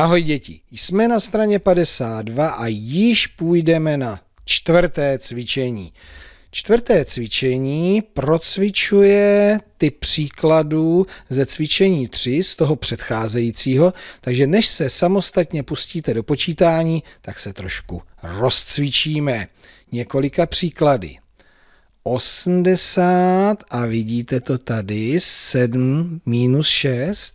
Ahoj děti, jsme na straně 52 a již půjdeme na čtvrté cvičení. Čtvrté cvičení procvičuje ty příkladů ze cvičení 3 z toho předcházejícího, takže než se samostatně pustíte do počítání, tak se trošku rozcvičíme. Několika příklady. 80 a vidíte to tady, 7 minus 6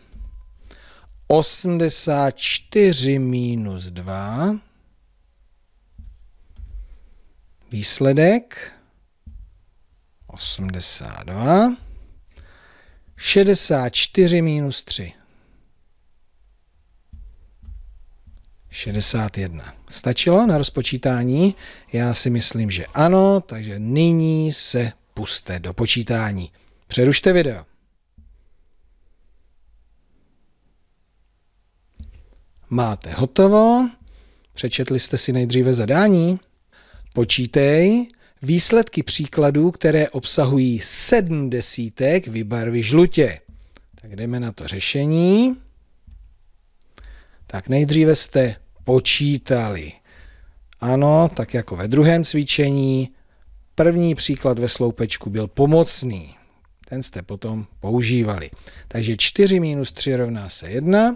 84 minus 2. Výsledek 82. 64 minus 3. 61. Stačilo na rozpočítání? Já si myslím, že ano, takže nyní se puste do počítání. Přerušte video. Máte hotovo? Přečetli jste si nejdříve zadání? Počítej výsledky příkladů, které obsahují sedm desítek, vybarví žlutě. Tak jdeme na to řešení. Tak nejdříve jste počítali. Ano, tak jako ve druhém cvičení, první příklad ve sloupečku byl pomocný. Ten jste potom používali. Takže 4 minus 3 rovná se 1.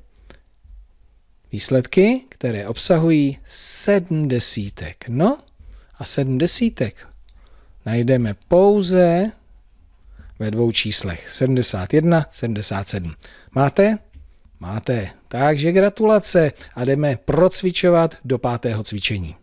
výsledky, které obsahují sedm desítek. No a sedm desítek najdeme pouze ve dvou číslech 71, 77. Máte? Máte. Takže gratulace a jdeme procvičovat do pátého cvičení.